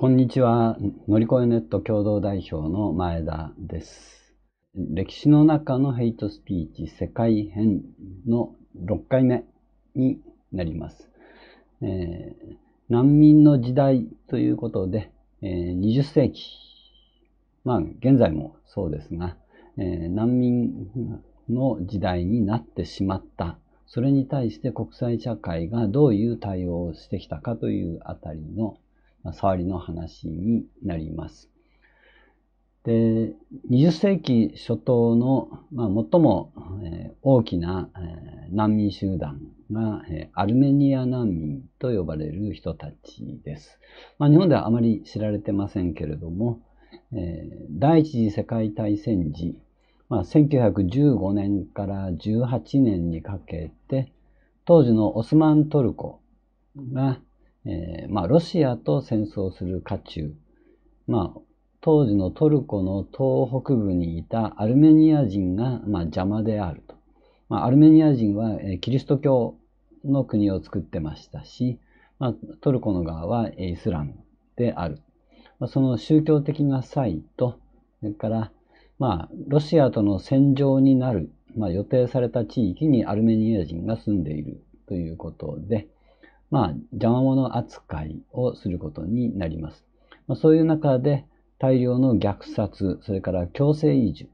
こんにちは。乗り越えネット共同代表の前田です。歴史の中のヘイトスピーチ世界編の6回目になります。えー、難民の時代ということで、えー、20世紀、まあ現在もそうですが、えー、難民の時代になってしまった。それに対して国際社会がどういう対応をしてきたかというあたりの触りの話になります。で20世紀初頭の、まあ、最も、え大きな、え難民集団が、えアルメニア難民と呼ばれる人たちです。まあ、日本ではあまり知られてませんけれども、え第一次世界大戦時、まあ、1915年から18年にかけて当時のオスマントルコが、えー、まあ、ロシアと戦争する渦中、まあ、当時のトルコの東北部にいたアルメニア人が、まあ、邪魔であると。まあ、アルメニア人は、えー、キリスト教の国を作ってましたし、まあ、トルコの側は、イスラムである。まあ、その宗教的な差異と、それから、まあ、ロシアとの戦場になる、まあ、予定された地域にアルメニア人が住んでいるということで、まあ、邪魔者扱いをすることになります。まあ、そういう中で、大量の虐殺、それから強制移住。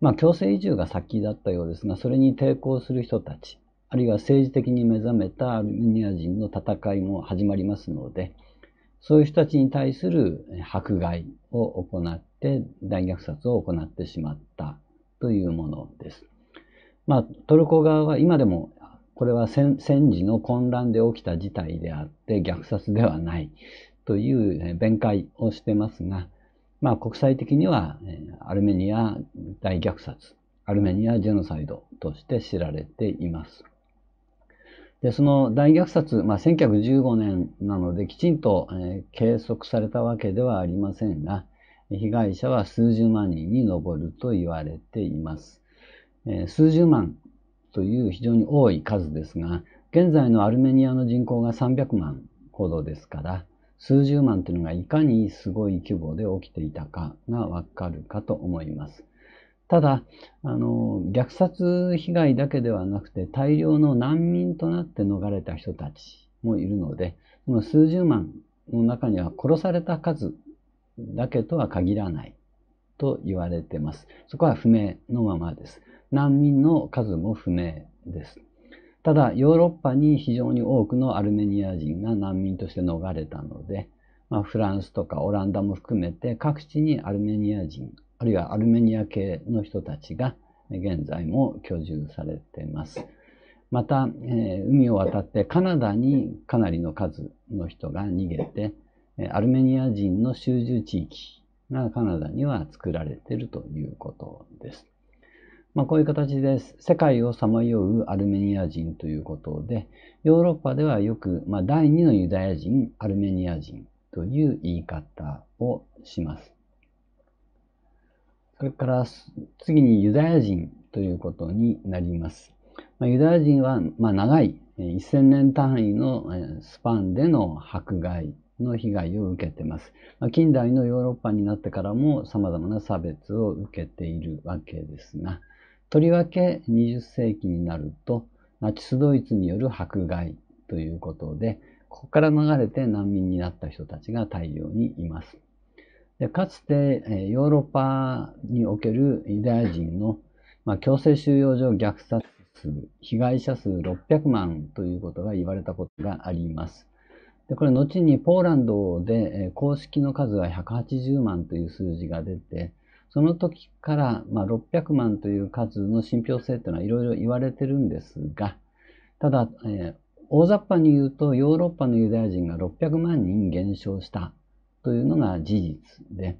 まあ、強制移住が先だったようですが、それに抵抗する人たち、あるいは政治的に目覚めたアルメニア人の戦いも始まりますので、そういう人たちに対する迫害を行って、大虐殺を行ってしまったというものです。まあ、トルコ側は今でもこれは戦時の混乱で起きた事態であって虐殺ではないという弁解をしてますが、まあ、国際的にはアルメニア大虐殺アルメニアジェノサイドとして知られています。でその大虐殺、まあ、1915年なのできちんと、え計測されたわけではありませんが被害者は数十万人に上ると言われています。え数十万という非常に多い数ですが、現在のアルメニアの人口が300万ほどですから、数十万というのがいかにすごい規模で起きていたかがわかるかと思います。ただ、あの、虐殺被害だけではなくて、大量の難民となって逃れた人たちもいるので、その数十万の中には殺された数だけとは限らないと言われてます。そこは不明のままです。難民の数も不明です。ただ、ヨーロッパに非常に多くのアルメニア人が難民として逃れたので、まあ、フランスとかオランダも含めて各地にアルメニア人、あるいはアルメニア系の人たちが現在も居住されています。また、えー、海を渡ってカナダにかなりの数の人が逃げて、アルメニア人の集中地域がカナダには作られているということです。まあ、こういう形です。世界をさまようアルメニア人ということで、ヨーロッパではよく、まあ、第二のユダヤ人、アルメニア人という言い方をします。それから次にユダヤ人ということになります。まあ、ユダヤ人は、まあ、長い1000年単位のスパンでの迫害の被害を受けてます。まあ、近代のヨーロッパになってからも様々な差別を受けているわけですが、とりわけ20世紀になるとナチスドイツによる迫害ということでここから流れて難民になった人たちが大量にいます。でかつてヨーロッパにおけるユダヤ人の、まあ、強制収容所虐殺数被害者数600万ということが言われたことがあります。でこれ後にポーランドで公式の数は180万という数字が出てその時から、まあ、600万という数の信憑性というのはいろいろ言われてるんですが、ただ、えー、大雑把に言うとヨーロッパのユダヤ人が600万人減少したというのが事実で、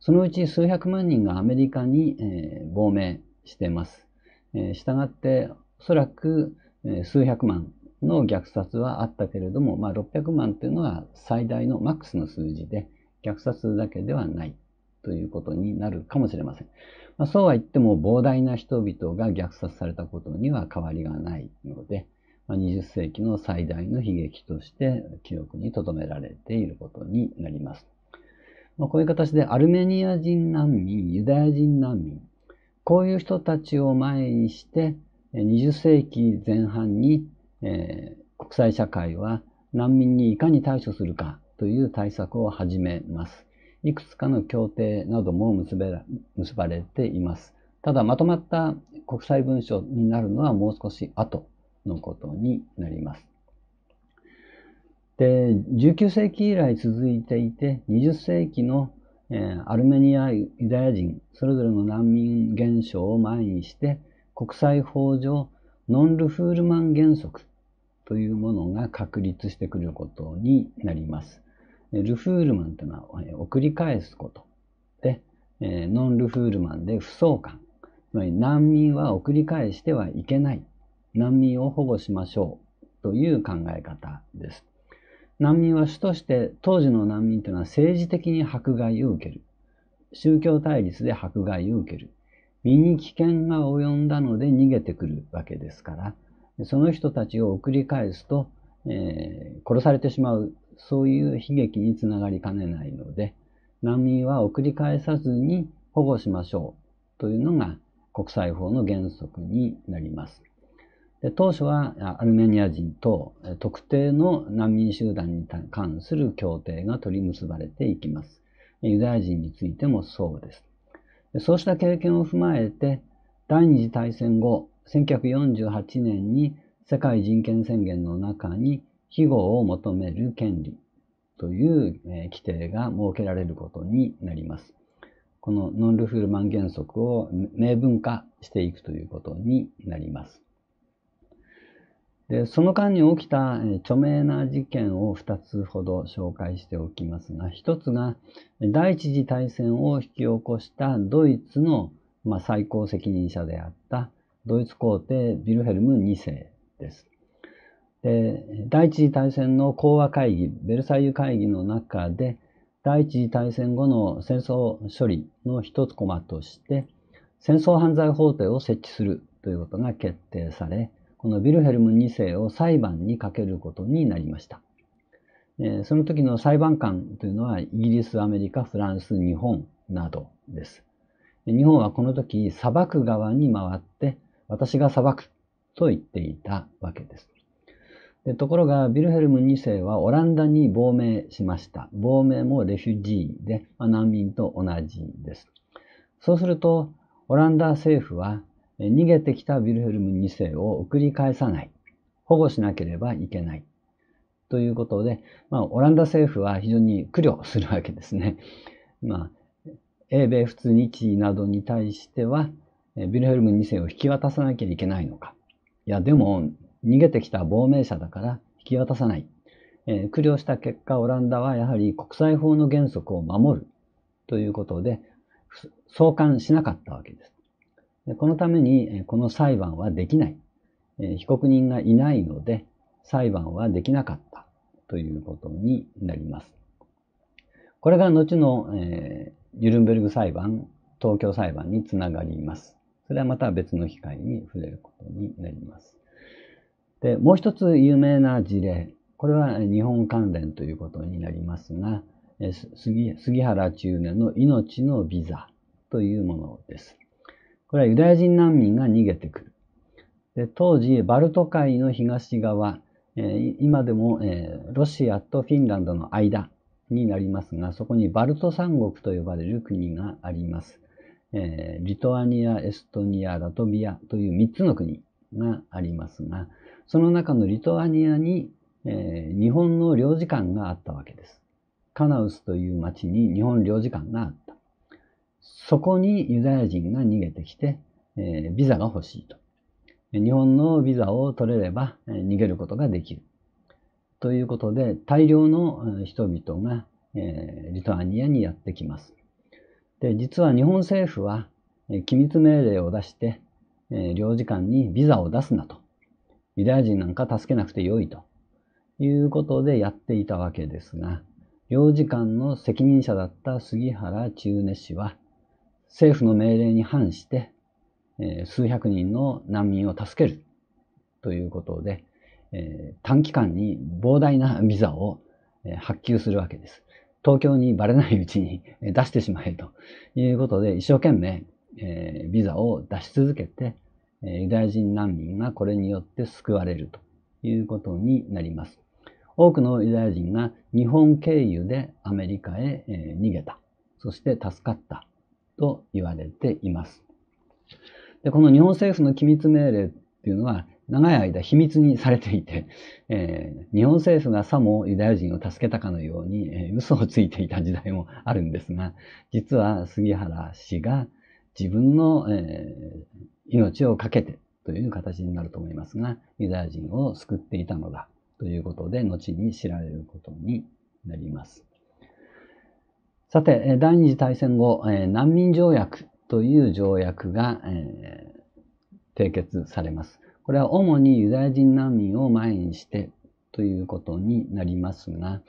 そのうち数百万人がアメリカに、えー、亡命しています。えしたがって、おそらく、え数百万の虐殺はあったけれども、まあ、600万というのは最大のマックスの数字で、虐殺だけではない。ということになるかもしれません。まあ、そうは言っても膨大な人々が虐殺されたことには変わりがないので、まあ、20世紀の最大の悲劇として記憶に留められていることになります。まあ、こういう形でアルメニア人難民、ユダヤ人難民、こういう人たちを前にして、20世紀前半に、えー、国際社会は難民にいかに対処するかという対策を始めます。いくつかの協定なども結べ結ばれています。ただ、まとまった国際文書になるのはもう少し後のことになります。で、19世紀以来続いていて、20世紀の、えー、アルメニア、ユダヤ人、それぞれの難民現象を前にして、国際法上、ノン・ルフールマン原則というものが確立してくることになります。ルフールマンというのは、え送り返すこと。で、えノンルフールマンで不相関。つまり難民は送り返してはいけない。難民を保護しましょうという考え方です。難民は主として当時の難民というのは政治的に迫害を受ける。宗教対立で迫害を受ける。身に危険が及んだので逃げてくるわけですから、その人たちを送り返すと、えー、殺されてしまうそういう悲劇につながりかねないので、難民は送り返さずに保護しましょうというのが国際法の原則になります。で当初はアルメニア人と特定の難民集団に関する協定が取り結ばれていきます。ユダヤ人についてもそうです。そうした経験を踏まえて、第二次大戦後、1948年に世界人権宣言の中に季語を求める権利という、え規定が設けられることになります。このノンルフルマン原則を明文化していくということになります。でその間に起きた、え著名な事件を2つほど紹介しておきますが、1つが第一次大戦を引き起こしたドイツの、まあ、最高責任者であったドイツ皇帝ビルヘルム2世です。で第一次大戦の講和会議ベルサイユ会議の中で第一次大戦後の戦争処理の一つコマとして戦争犯罪法廷を設置するということが決定されこのビルヘルム2世を裁判にかけることになりました。その時の裁判官というのはイギリス、アメリカ、フランス、日本などです。日本はこの時裁く側に回って私が裁くと言っていたわけです。でところが、ビルヘルム2世はオランダに亡命しました。亡命もレフュジーで、まあ、難民と同じです。そうすると、オランダ政府は、逃げてきたビルヘルム2世を送り返さない。保護しなければいけない。ということで、まあ、オランダ政府は非常に苦慮するわけですね。まあ、英米仏日などに対しては、ビルヘルム2世を引き渡さなきゃいけないのか。いや、でも、逃げてきた亡命者だから引き渡さない。えー、苦慮した結果、オランダはやはり国際法の原則を守るということで、送還しなかったわけです。でこのために、この裁判はできない。え被告人がいないので、裁判はできなかったということになります。これが後の、えー、ルンベルグ裁判、東京裁判につながります。それはまた別の機会に触れることになります。で、もう一つ有名な事例、これは日本関連ということになりますが、杉杉原中年の命のビザというものです。これはユダヤ人難民が逃げてくる。で当時、バルト海の東側、え今でも、えロシアとフィンランドの間になりますが、そこにバルト三国と呼ばれる国があります。えリトアニア、エストニア、ラトビアという3つの国がありますが、その中のリトアニアに、えー、日本の領事館があったわけです。カナウスという町に日本領事館があった。そこにユダヤ人が逃げてきて、えー、ビザが欲しいと。日本のビザを取れれば逃げることができる。ということで、大量の人々が、えー、リトアニアにやってきます。で、実は日本政府は、えー、機密命令を出して、えー、領事館にビザを出すなとユダヤ人なんか助けなくてよいということでやっていたわけですが、領事館の責任者だった杉原中根氏は、政府の命令に反して、え数百人の難民を助けるということで、え短期間に膨大なビザを、え発給するわけです。東京にバレないうちに出してしまえということで、一生懸命、えビザを出し続けて、ユダヤ人難民がこれによって救われるということになります。多くのユダヤ人が日本経由でアメリカへ逃げた。そして助かったと言われています。でこの日本政府の機密命令っていうのは長い間秘密にされていて、えー、日本政府がさもユダヤ人を助けたかのように、えー、嘘をついていた時代もあるんですが、実は杉原氏が自分の、えー、命を懸けてという形になると思いますが、ユダヤ人を救っていたのだということで、後に知られることになります。さて、第二次大戦後、難民条約という条約が、えー、締結されます。これは主にユダヤ人難民を前にしてということになりますが、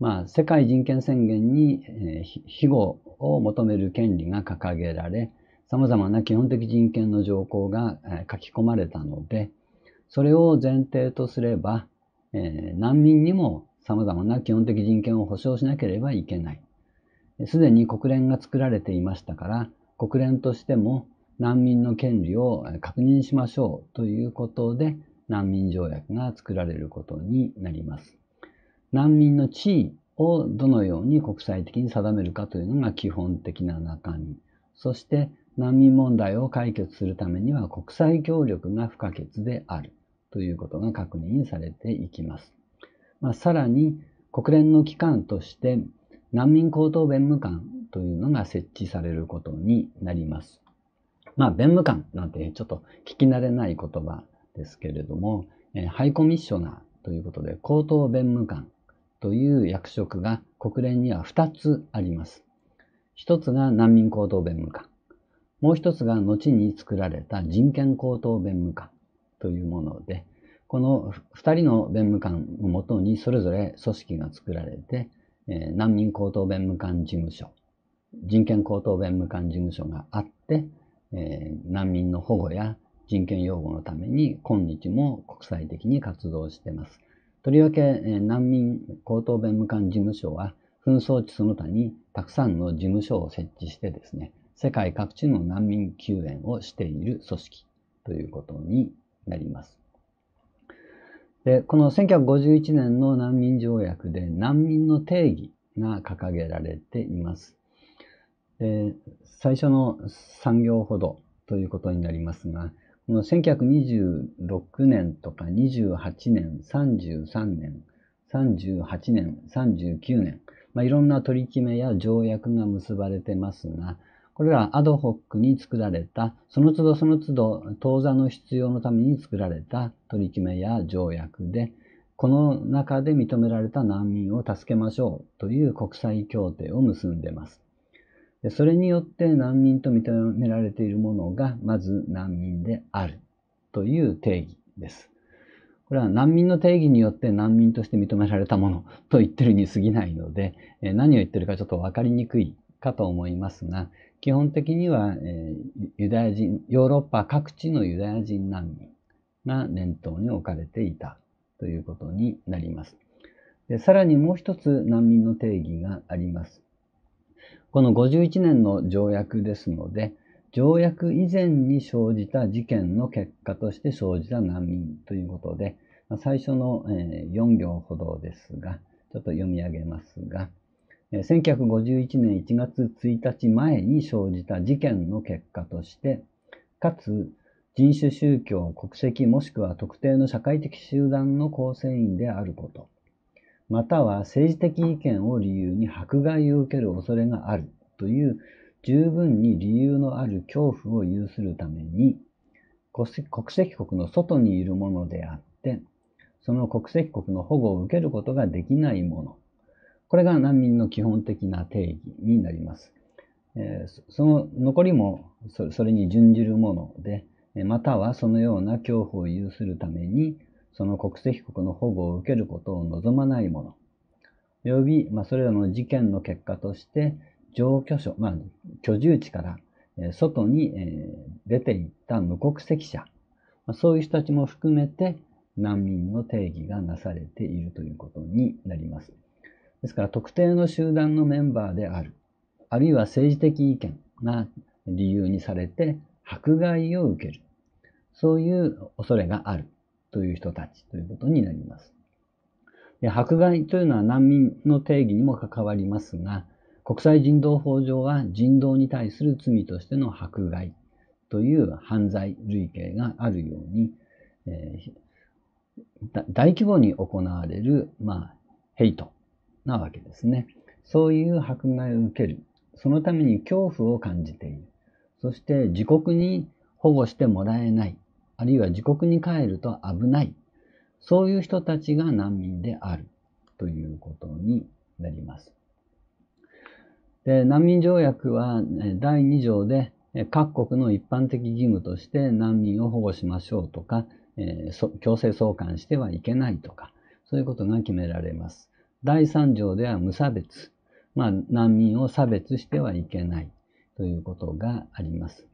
まあ、世界人権宣言に、えー、庇護を求める権利が掲げられ、様々な基本的人権の条項が書き込まれたので、それを前提とすれば、え難民にも様々な基本的人権を保障しなければいけない。すでに国連が作られていましたから、国連としても難民の権利を確認しましょうということで、難民条約が作られることになります。難民の地位をどのように国際的に定めるかというのが基本的な中身。そして難民問題を解決するためには国際協力が不可欠であるということが確認されていきます。まあ、さらに国連の機関として難民高等弁務官というのが設置されることになります。まあ、弁務官なんてちょっと聞き慣れない言葉ですけれども、えー、ハイコミッショナーということで高等弁務官という役職が国連には2つあります。1つが難民高等弁務官。もう一つが後に作られた人権高等弁務官というもので、この二人の弁務官をもとにそれぞれ組織が作られて、え難民高等弁務官事務所、人権高等弁務官事務所があって、え難民の保護や人権擁護のために今日も国際的に活動しています。とりわけ、え難民高等弁務官事務所は紛争地その他にたくさんの事務所を設置してですね、世界各地の難民救援をしている組織ということになります。でこの1951年の難民条約で難民の定義が掲げられています。で最初の産業ほどということになりますが、この1926年とか28年、33年、38年、39年、まあ、いろんな取り決めや条約が結ばれてますが、これらはアドホックに作られた、その都度その都度当座の必要のために作られた取り決めや条約で、この中で認められた難民を助けましょうという国際協定を結んでいます。それによって難民と認められているものが、まず難民であるという定義です。これは難民の定義によって難民として認められたものと言ってるに過ぎないので、何を言ってるかちょっとわかりにくいかと思いますが、基本的には、えユダヤ人、ヨーロッパ各地のユダヤ人難民が念頭に置かれていたということになります。でさらにもう一つ難民の定義があります。この51年の条約ですので、条約以前に生じた事件の結果として生じた難民ということで、最初の4行ほどですが、ちょっと読み上げますが、1951年1月1日前に生じた事件の結果として、かつ人種、宗教、国籍もしくは特定の社会的集団の構成員であること、または政治的意見を理由に迫害を受ける恐れがあるという十分に理由のある恐怖を有するために、国籍国の外にいるものであって、その国籍国の保護を受けることができないもの、これが難民の基本的な定義になります。えその残りもそれに準じるもので、またはそのような恐怖を有するために、その国籍国の保護を受けることを望まないもの、及び、まあ、それらの事件の結果として、上居所、まあ、居住地から外に出ていった無国籍者、そういう人たちも含めて難民の定義がなされているということになります。ですから特定の集団のメンバーである、あるいは政治的意見が理由にされて迫害を受ける、そういう恐れがあるという人たちということになります。で迫害というのは難民の定義にも関わりますが、国際人道法上は人道に対する罪としての迫害という犯罪類型があるように、えー、大規模に行われる、まあ、ヘイトなわけですね。そういう迫害を受ける。そのために恐怖を感じている。そして自国に保護してもらえない。あるいは自国に帰ると危ない。そういう人たちが難民である。ということになります。で難民条約は第2条で各国の一般的義務として難民を保護しましょうとか、え強制送還してはいけないとか、そういうことが決められます。第三条では無差別。まあ、難民を差別してはいけないということがあります。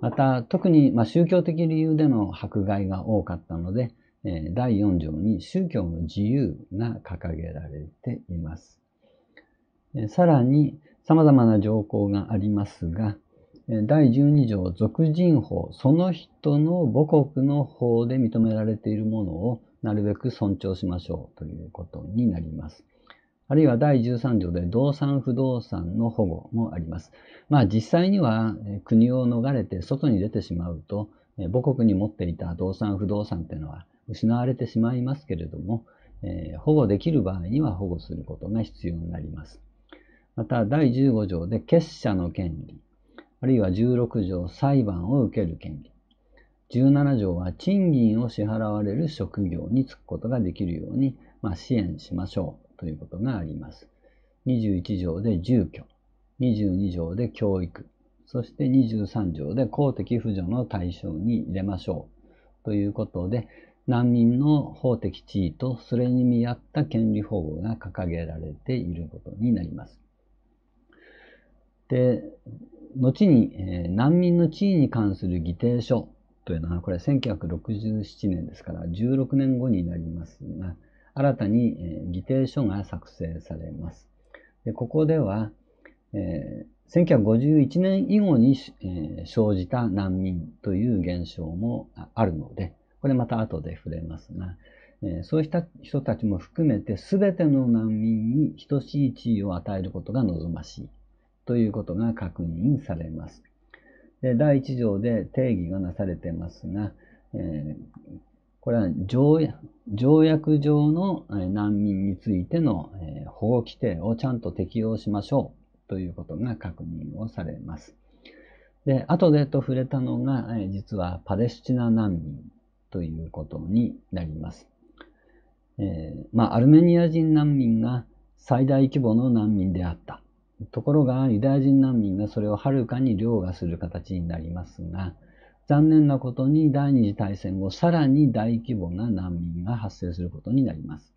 また、特に、まあ、宗教的理由での迫害が多かったので、え第4条に宗教の自由が掲げられています。えさらに、様々な条項がありますが、第12条、俗人法、その人の母国の法で認められているものをなるべく尊重しましょうということになります。あるいは第13条で動産不動産の保護もあります。まあ実際には国を逃れて外に出てしまうと母国に持っていた動産不動産っていうのは失われてしまいますけれども、え保護できる場合には保護することが必要になります。また第15条で結社の権利、あるいは16条裁判を受ける権利、17条は賃金を支払われる職業に就くことができるように、まあ、支援しましょうということがあります。21条で住居、22条で教育、そして23条で公的扶助の対象に入れましょうということで、難民の法的地位とそれに見合った権利保護が掲げられていることになります。で、後に、え難民の地位に関する議定書というのは、これは1967年ですから、16年後になりますが、新たに、え議定書が作成されます。でここでは、えー、1951年以後に、えー、生じた難民という現象もあるので、これまた後で触れますが、えー、そうした人たちも含めて全ての難民に等しい地位を与えることが望ましいということが確認されます。第1条で定義がなされてますが、えー、これは条約上の難民についての保護規定をちゃんと適用しましょうということが確認をされます。で、後でと触れたのが、実はパレスチナ難民ということになります。えー、まあ、アルメニア人難民が最大規模の難民であったところがユダヤ人難民がそれをはるかに凌駕する形になりますが残念なことに第二次大戦後さらに大規模な難民が発生することになります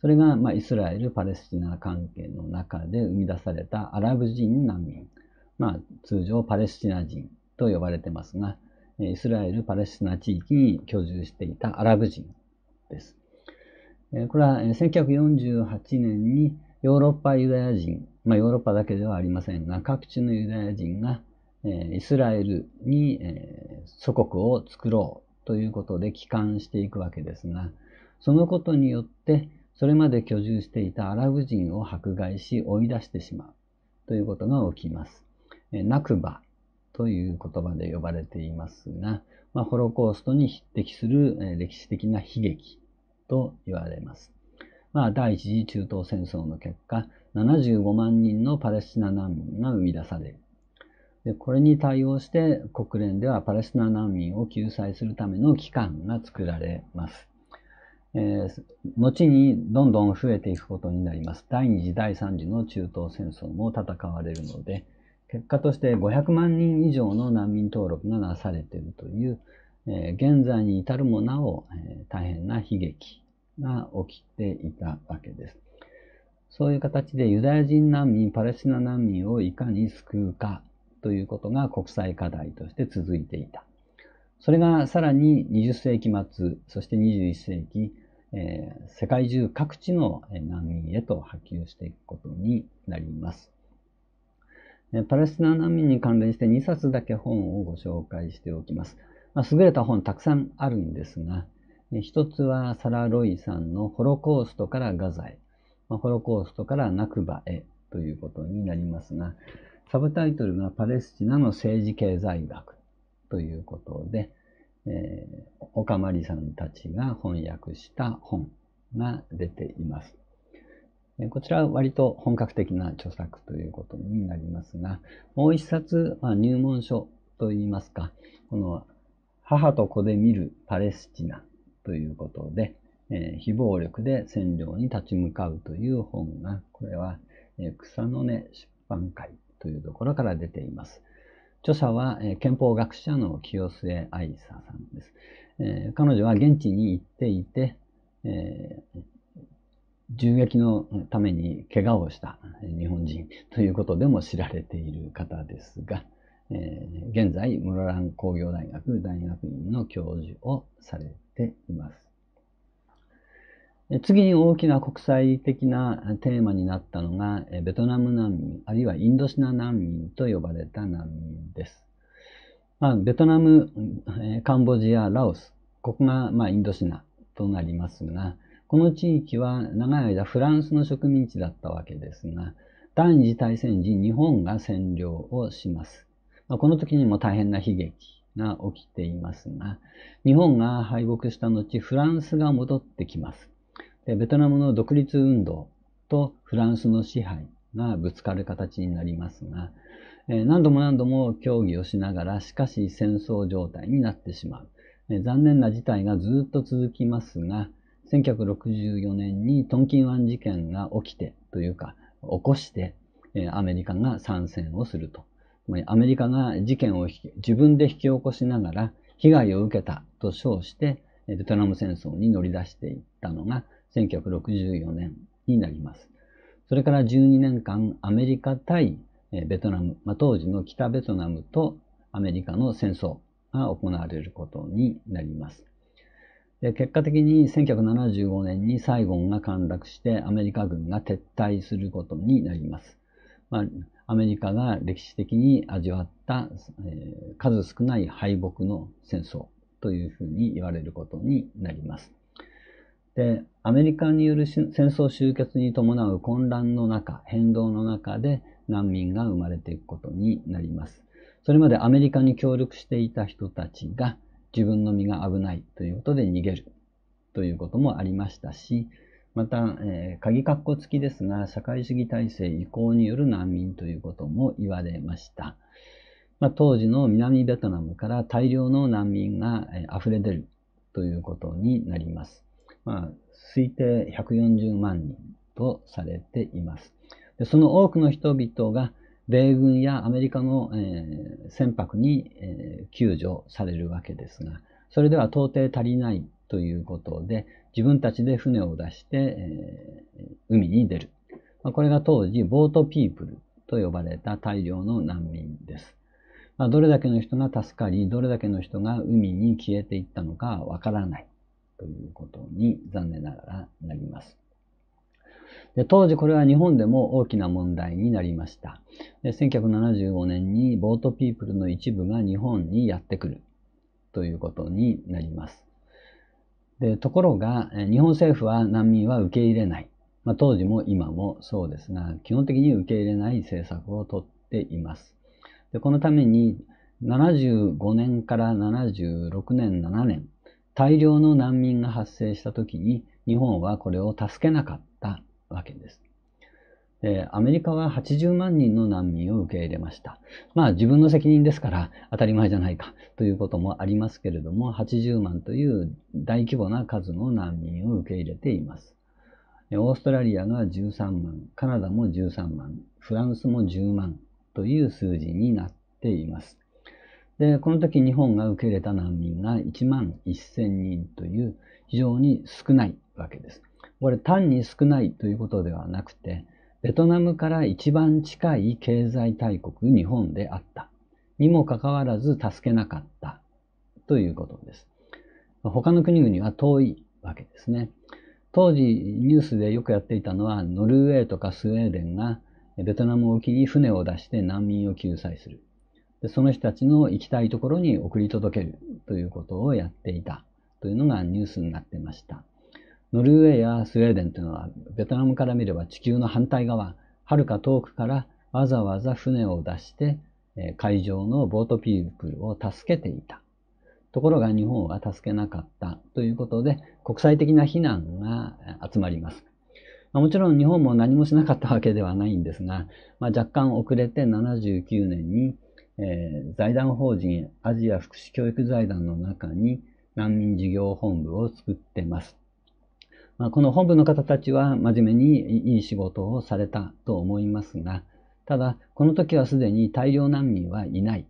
それが、まあ、イスラエル・パレスチナ関係の中で生み出されたアラブ人難民、まあ、通常パレスチナ人と呼ばれてますがイスラエル・パレスチナ地域に居住していたアラブ人です。これは1948年にヨーロッパユダヤ人まあ、ヨーロッパだけではありませんが、各地のユダヤ人が、えー、イスラエルに、えー、祖国を作ろうということで帰還していくわけですが、そのことによって、それまで居住していたアラブ人を迫害し追い出してしまうということが起きます。えー、ナクバという言葉で呼ばれていますが、まあ、ホロコーストに匹敵する歴史的な悲劇と言われます。まあ、第一次中東戦争の結果、75万人のパレスチナ難民が生み出される。でこれに対応して国連ではパレスチナ難民を救済するための機関が作られます。えー、後にどんどん増えていくことになります。第2次、第3次の中東戦争も戦われるので、結果として500万人以上の難民登録がなされているという、えー、現在に至るもなお、えー、大変な悲劇が起きていたわけです。そういう形でユダヤ人難民、パレスチナ難民をいかに救うかということが国際課題として続いていた。それがさらに20世紀末、そして21世紀、えー、世界中各地の難民へと波及していくことになります。パレスチナ難民に関連して2冊だけ本をご紹介しておきます。まあ、優れた本たくさんあるんですが、一つはサラ・ロイさんのホロコーストからガザへ、まあ、ホロコーストからナクバへということになりますが、サブタイトルがパレスチナの政治経済学ということで、えー、オカマリさんたちが翻訳した本が出ています。こちらは割と本格的な著作ということになりますが、もう一冊、まあ、入門書といいますか、この母と子で見るパレスチナということで、えー、非暴力で占領に立ち向かうという本が、これは、えー、草の根出版会というところから出ています。著者は、えー、憲法学者の清末愛沙さんです、えー。彼女は現地に行っていて、えー、銃撃のために怪我をした日本人ということでも知られている方ですが、えー、現在、室蘭工業大学大学院の教授をされています。次に大きな国際的なテーマになったのが、ベトナム難民、あるいはインドシナ難民と呼ばれた難民です。まあ、ベトナム、カンボジア、ラオス、ここが、まあ、インドシナとなりますが、この地域は長い間フランスの植民地だったわけですが、第二次大戦時、日本が占領をします。まあ、この時にも大変な悲劇が起きていますが、日本が敗北した後、フランスが戻ってきます。でベトナムの独立運動とフランスの支配がぶつかる形になりますが、え何度も何度も協議をしながら、しかし戦争状態になってしまう。え残念な事態がずっと続きますが、1964年にトンキン湾事件が起きてというか、起こして、アメリカが参戦をすると。アメリカが事件を自分で引き起こしながら被害を受けたと称してベトナム戦争に乗り出していったのが1964年になります。それから12年間アメリカ対ベトナム、まあ、当時の北ベトナムとアメリカの戦争が行われることになります。で結果的に1975年にサイゴンが陥落してアメリカ軍が撤退することになります。まあアメリカが歴史的に味わった、えー、数少ない敗北の戦争というふうに言われることになります。で、アメリカによる戦争終結に伴う混乱の中、変動の中で難民が生まれていくことになります。それまでアメリカに協力していた人たちが自分の身が危ないということで逃げるということもありましたし、また、えー、鍵括弧付きですが、社会主義体制移行による難民ということも言われました。まあ、当時の南ベトナムから大量の難民が、えー、溢れ出るということになります。まあ、推定140万人とされています。でその多くの人々が米軍やアメリカの、えー、船舶に、えー、救助されるわけですが、それでは到底足りないということで、自分たちで船を出して、え海に出る。まこれが当時、ボートピープルと呼ばれた大量の難民です。まどれだけの人が助かり、どれだけの人が海に消えていったのかわからないということに残念ながらなります。で当時これは日本でも大きな問題になりました。で1975年にボートピープルの一部が日本にやってくるということになります。でところが、日本政府は難民は受け入れない。まあ、当時も今もそうですが、基本的に受け入れない政策をとっています。でこのために、75年から76年、7年、大量の難民が発生した時に、日本はこれを助けなかったわけです。アメリカは80万人の難民を受け入れました。まあ自分の責任ですから当たり前じゃないかということもありますけれども、80万という大規模な数の難民を受け入れています。オーストラリアが13万、カナダも13万、フランスも10万という数字になっています。で、この時日本が受け入れた難民が1万1000人という非常に少ないわけです。これ単に少ないということではなくて、ベトナムから一番近い経済大国日本であった。にもかかわらず助けなかったということです。他の国々は遠いわけですね。当時ニュースでよくやっていたのはノルウェーとかスウェーデンがベトナム沖に船を出して難民を救済する。でその人たちの行きたいところに送り届けるということをやっていたというのがニュースになってました。ノルウェーやスウェーデンというのは、ベトナムから見れば地球の反対側、はるか遠くからわざわざ船を出して、海上のボートピープルを助けていた。ところが日本は助けなかったということで、国際的な非難が集まります。もちろん日本も何もしなかったわけではないんですが、まあ、若干遅れて79年に、えー、財団法人アジア福祉教育財団の中に難民事業本部を作ってます。まあ、この本部の方たちは真面目にいい仕事をされたと思いますが、ただ、この時はすでに大量難民はいない。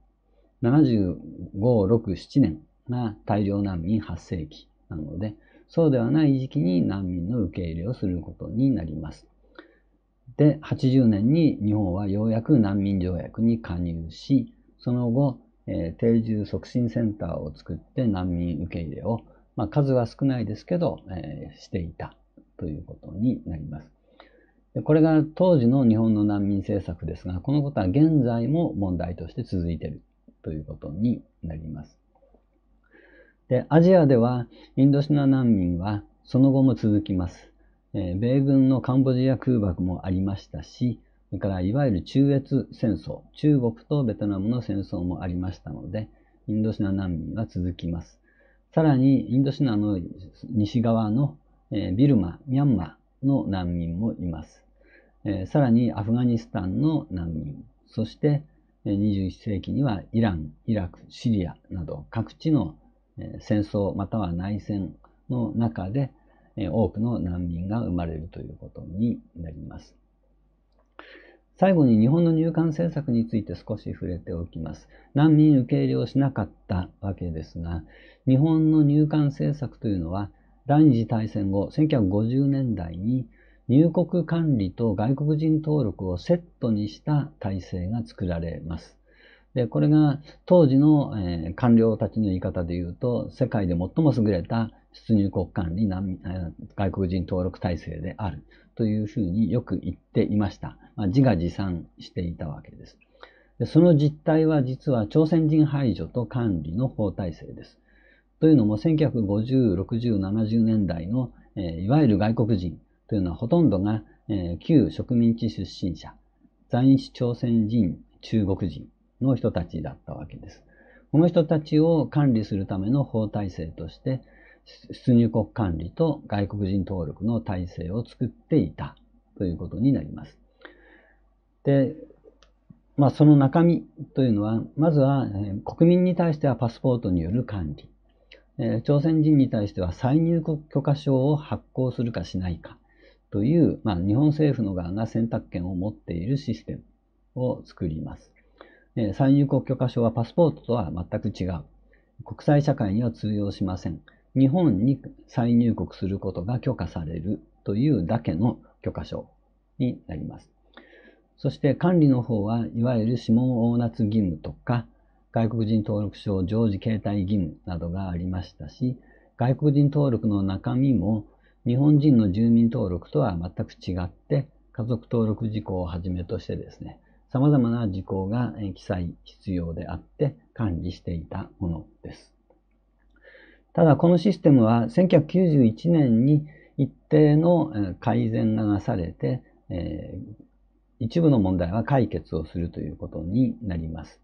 75、6、7年が大量難民発生期なので、そうではない時期に難民の受け入れをすることになります。で、80年に日本はようやく難民条約に加入し、その後、えー、定住促進センターを作って難民受け入れをまあ、数は少ないですけど、えー、していたということになります。これが当時の日本の難民政策ですが、このことは現在も問題として続いているということになります。で、アジアではインドシナ難民はその後も続きます。えー、米軍のカンボジア空爆もありましたし、それからいわゆる中越戦争、中国とベトナムの戦争もありましたので、インドシナ難民は続きます。さらに、インドシナの西側のビルマ、ミャンマーの難民もいます。さらに、アフガニスタンの難民、そして21世紀にはイラン、イラク、シリアなど各地の戦争または内戦の中で多くの難民が生まれるということになります。最後に日本の入管政策について少し触れておきます。難民受け入れをしなかったわけですが、日本の入管政策というのは第二次大戦後1950年代に入国管理と外国人登録をセットにした体制が作られます。でこれが当時の、えー、官僚たちの言い方で言うと世界で最も優れた出入国管理難、え外国人登録体制であるというふうによく言っていました。まあ、自画自賛していたわけですで。その実態は実は朝鮮人排除と管理の法体制です。というのも1950、60、70年代の、えー、いわゆる外国人というのはほとんどが、えー、旧植民地出身者、在日朝鮮人、中国人の人たちだったわけです。この人たちを管理するための法体制として、出入国管理と外国人登録の体制を作っていたということになります。で、まあ、その中身というのは、まずは国民に対してはパスポートによる管理。え朝鮮人に対しては再入国許可証を発行するかしないかという、まあ、日本政府の側が選択権を持っているシステムを作ります。え再入国許可証はパスポートとは全く違う。国際社会には通用しません。日本に再入国することが許可されるというだけの許可証になります。そして管理の方はいわゆる指紋応捺義務とか外国人登録証常時携帯義務などがありましたし、外国人登録の中身も日本人の住民登録とは全く違って、家族登録事項をはじめとしてですね、様々な事項が記載必要であって管理していたものです。ただこのシステムは1991年に一定の改善がなされて、え一部の問題は解決をするということになります。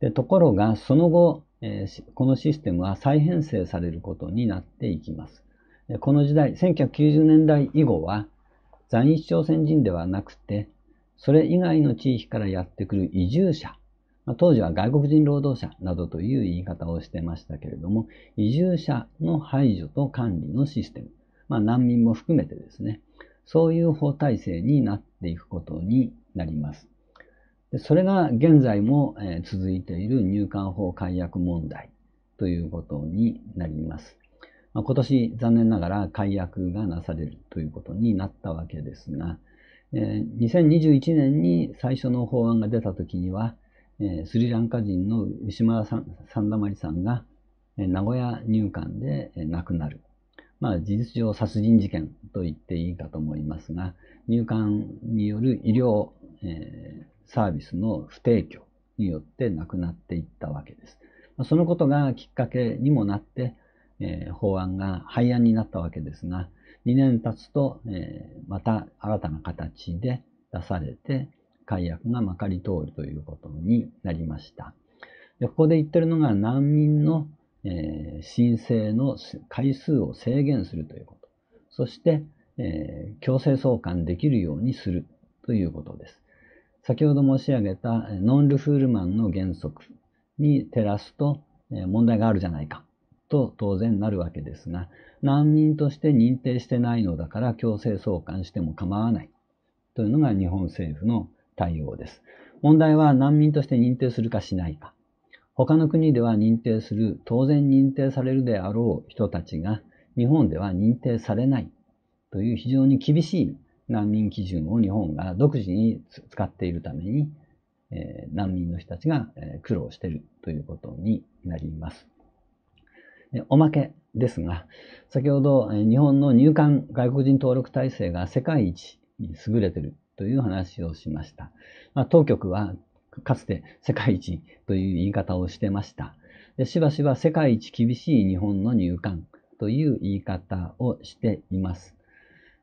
でところが、その後、えー、このシステムは再編成されることになっていきます。この時代、1990年代以後は、在日朝鮮人ではなくて、それ以外の地域からやってくる移住者、まあ、当時は外国人労働者などという言い方をしてましたけれども、移住者の排除と管理のシステム、まあ、難民も含めてですね、そういう法体制になっていくことになります。それが現在も続いている入管法解約問題ということになります。今年残念ながら解約がなされるということになったわけですが、2021年に最初の法案が出た時には、スリランカ人のウシマサンダマリさんが名古屋入管で亡くなる。まあ、事実上殺人事件と言っていいかと思いますが、入管による医療、えサービスの不提供によってなくなっていったわけです。そのことがきっかけにもなって、えー、法案が廃案になったわけですが、2年経つと、えー、また新たな形で出されて、解約がまかり通るということになりました。でここで言ってるのが難民の、えー、申請の回数を制限するということ。そして、え強制送還できるようにするということです。先ほど申し上げたノン・ルフールマンの原則に照らすと問題があるじゃないかと当然なるわけですが難民として認定してないのだから強制送還しても構わないというのが日本政府の対応です。問題は難民として認定するかしないか。他の国では認定する、当然認定されるであろう人たちが日本では認定されないという非常に厳しい難民基準を日本が独自に使っているために、え難民の人たちが苦労しているということになります。おまけですが、先ほど日本の入管外国人登録体制が世界一に優れているという話をしました。まあ、当局はかつて世界一という言い方をしてました。でしばしば世界一厳しい日本の入管という言い方をしています。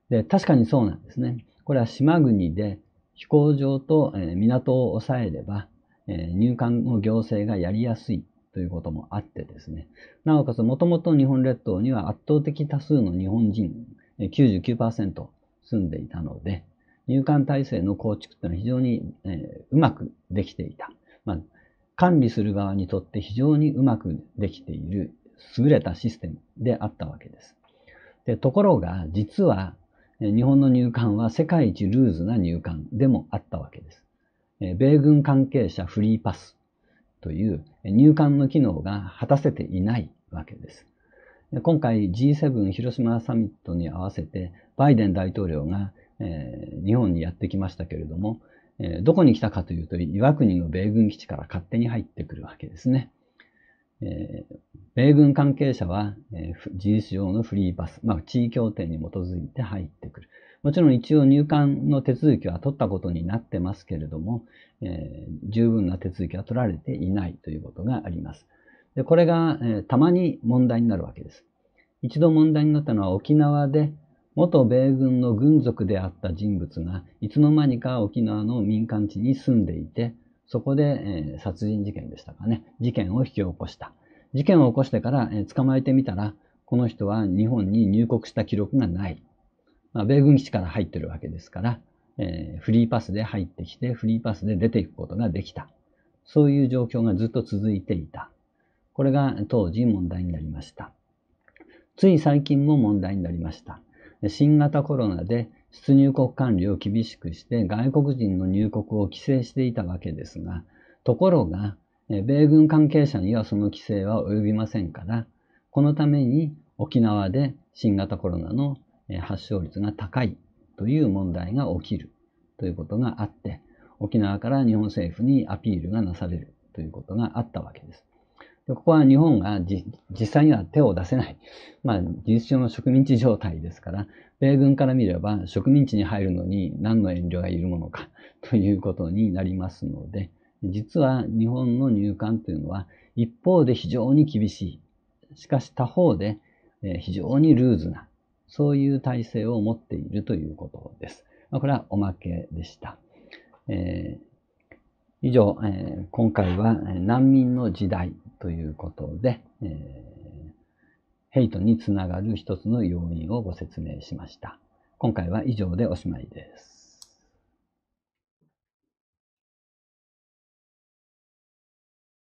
で、確かにそうなんですね。これは島国で飛行場と港を抑えれば、入管の行政がやりやすいということもあってですね。なおかつ、もともと日本列島には圧倒的多数の日本人、99%住んでいたので、入管体制の構築というのは非常に、えうまくできていた。まあ、管理する側にとって非常にうまくできている優れたシステムであったわけです。でところが、実は日本の入管は世界一ルーズな入管でもあったわけです。米軍関係者フリーパスという入管の機能が果たせていないわけです。今回 G7 広島サミットに合わせてバイデン大統領が日本にやってきましたけれども、どこに来たかというと岩国の米軍基地から勝手に入ってくるわけですね。えー、米軍関係者は、えー、事実上のフリーパス、まあ、地位協定に基づいて入ってくる。もちろん一応入管の手続きは取ったことになってますけれども、えー、十分な手続きは取られていないということがあります。でこれが、えー、たまに問題になるわけです。一度問題になったのは沖縄で元米軍の軍属であった人物がいつの間にか沖縄の民間地に住んでいて、そこで、えー、殺人事件でしたかね。事件を引き起こした。事件を起こしてから、えー、捕まえてみたら、この人は日本に入国した記録がない。まあ、米軍基地から入ってるわけですから、えー、フリーパスで入ってきて、フリーパスで出ていくことができた。そういう状況がずっと続いていた。これが当時問題になりました。つい最近も問題になりました。新型コロナで出入国管理を厳しくして外国人の入国を規制していたわけですが、ところが、米軍関係者にはその規制は及びませんから、このために沖縄で新型コロナの発症率が高いという問題が起きるということがあって、沖縄から日本政府にアピールがなされるということがあったわけです。でここは日本が実際には手を出せない、まあ、事実上の植民地状態ですから、米軍から見れば植民地に入るのに何の遠慮がいるものか ということになりますので、実は日本の入管というのは一方で非常に厳しい。しかし他方で非常にルーズな、そういう体制を持っているということです。これはおまけでした。えー、以上、えー、今回は難民の時代ということで、えーヘイトにつながる一つの要因をご説明しました。今回は以上でおしまいです。